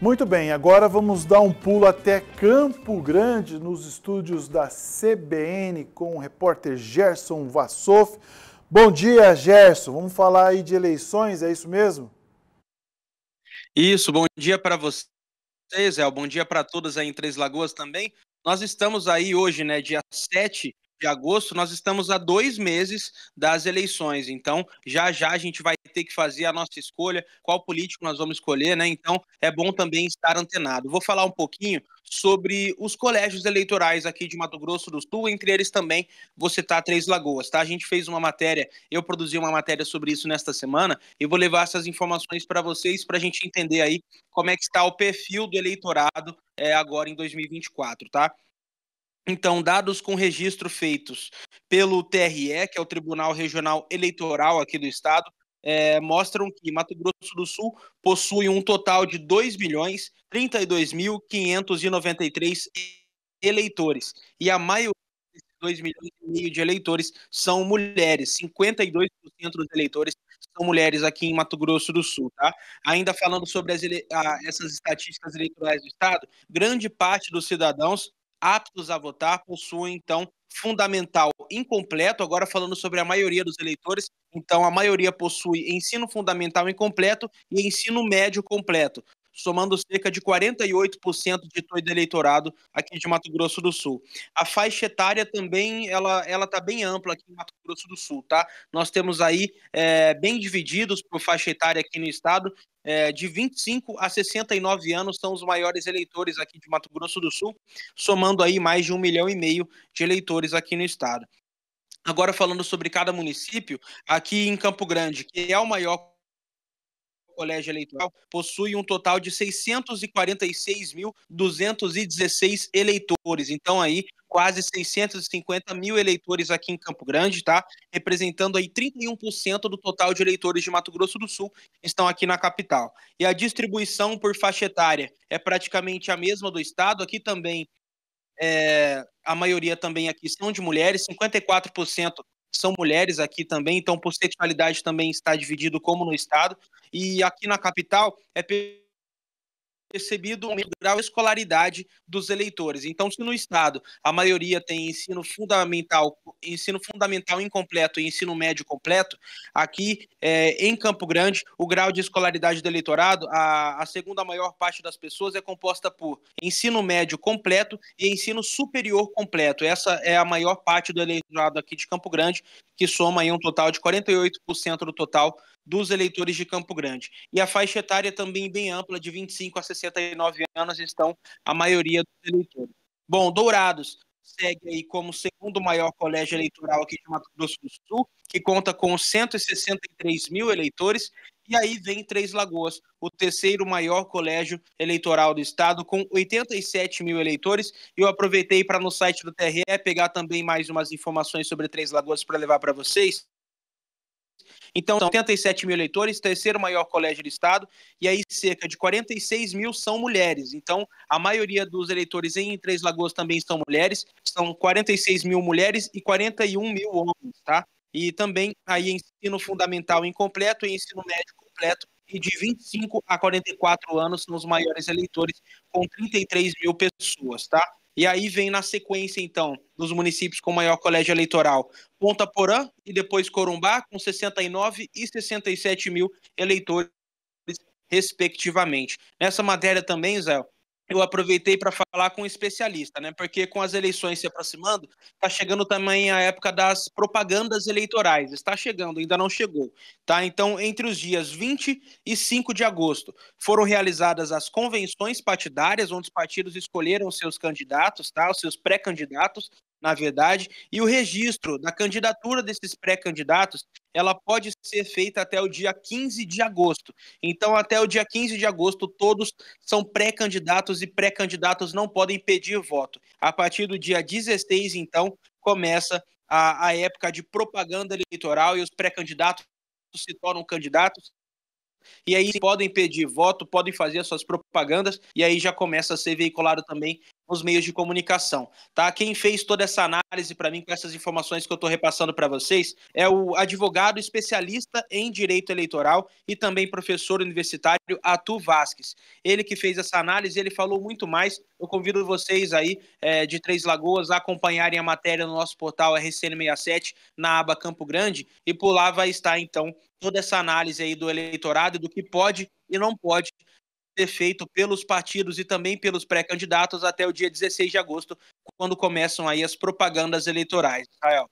Muito bem, agora vamos dar um pulo até Campo Grande, nos estúdios da CBN, com o repórter Gerson Vassoff. Bom dia, Gerson. Vamos falar aí de eleições, é isso mesmo? Isso, bom dia para vocês, Bom dia para todas aí em Três Lagoas também. Nós estamos aí hoje, né, dia 7 de agosto, nós estamos a dois meses das eleições. Então, já já a gente vai ter que fazer a nossa escolha, qual político nós vamos escolher, né? Então é bom também estar antenado. Vou falar um pouquinho sobre os colégios eleitorais aqui de Mato Grosso do Sul, entre eles também vou citar Três Lagoas, tá? A gente fez uma matéria, eu produzi uma matéria sobre isso nesta semana e vou levar essas informações para vocês para a gente entender aí como é que está o perfil do eleitorado é, agora em 2024, tá? Então, dados com registro feitos pelo TRE, que é o Tribunal Regional Eleitoral aqui do Estado, é, mostram que Mato Grosso do Sul possui um total de 2 milhões 32.593 eleitores e a maioria desses 2 milhões e meio de eleitores são mulheres, 52% dos eleitores são mulheres aqui em Mato Grosso do Sul, tá? Ainda falando sobre as ele... essas estatísticas eleitorais do estado, grande parte dos cidadãos aptos a votar possuem, então, fundamental incompleto, agora falando sobre a maioria dos eleitores, então a maioria possui ensino fundamental incompleto e ensino médio completo somando cerca de 48% de todo eleitorado aqui de Mato Grosso do Sul. A faixa etária também ela ela está bem ampla aqui em Mato Grosso do Sul, tá? Nós temos aí é, bem divididos por faixa etária aqui no estado. É, de 25 a 69 anos são os maiores eleitores aqui de Mato Grosso do Sul, somando aí mais de um milhão e meio de eleitores aqui no estado. Agora falando sobre cada município, aqui em Campo Grande, que é o maior colégio eleitoral possui um total de 646.216 eleitores. Então aí quase 650 mil eleitores aqui em Campo Grande, tá? Representando aí 31% do total de eleitores de Mato Grosso do Sul estão aqui na capital. E a distribuição por faixa etária é praticamente a mesma do estado. Aqui também é, a maioria também aqui são de mulheres, 54% são mulheres aqui também, então por sexualidade também está dividido como no estado. E aqui na capital é percebido o grau de escolaridade dos eleitores. Então, se no estado a maioria tem ensino fundamental, ensino fundamental incompleto e ensino médio completo, aqui é, em Campo Grande o grau de escolaridade do eleitorado, a, a segunda maior parte das pessoas é composta por ensino médio completo e ensino superior completo. Essa é a maior parte do eleitorado aqui de Campo Grande, que soma aí um total de 48% do total dos eleitores de Campo Grande. E a faixa etária também bem ampla, de 25 a 69 anos, estão a maioria dos eleitores. Bom, Dourados segue aí como segundo maior colégio eleitoral aqui de Mato Grosso do Sul, que conta com 163 mil eleitores, e aí vem Três Lagoas, o terceiro maior colégio eleitoral do estado, com 87 mil eleitores. Eu aproveitei para no site do TRE pegar também mais umas informações sobre Três Lagoas para levar para vocês. Então, 87 mil eleitores, terceiro maior colégio do estado, e aí cerca de 46 mil são mulheres. Então, a maioria dos eleitores em Três Lagoas também são mulheres, são 46 mil mulheres e 41 mil homens, tá? E também aí ensino fundamental incompleto e ensino médio completo, e de 25 a 44 anos nos maiores eleitores, com 33 mil pessoas, tá? E aí vem na sequência, então, nos municípios com maior colégio eleitoral, Ponta Porã e depois Corumbá, com 69 e 67 mil eleitores, respectivamente. Nessa matéria também, Zé, eu aproveitei para falar com um especialista, né? Porque com as eleições se aproximando, está chegando também a época das propagandas eleitorais. Está chegando, ainda não chegou, tá? Então, entre os dias 20 e 5 de agosto, foram realizadas as convenções partidárias, onde os partidos escolheram seus candidatos, tá? Os seus pré-candidatos na verdade, e o registro da candidatura desses pré-candidatos, ela pode ser feita até o dia 15 de agosto. Então, até o dia 15 de agosto, todos são pré-candidatos e pré-candidatos não podem pedir voto. A partir do dia 16, então, começa a, a época de propaganda eleitoral e os pré-candidatos se tornam candidatos e aí podem pedir voto, podem fazer as suas propagandas, e aí já começa a ser veiculado também nos meios de comunicação. Tá? Quem fez toda essa análise para mim, com essas informações que eu estou repassando para vocês, é o advogado especialista em direito eleitoral e também professor universitário Atu Vasques. Ele que fez essa análise, ele falou muito mais. Eu convido vocês aí é, de Três Lagoas a acompanharem a matéria no nosso portal RCN67, na aba Campo Grande, e por lá vai estar então toda essa análise aí do eleitorado, e do que pode e não pode ser feito pelos partidos e também pelos pré-candidatos até o dia 16 de agosto, quando começam aí as propagandas eleitorais. Israel.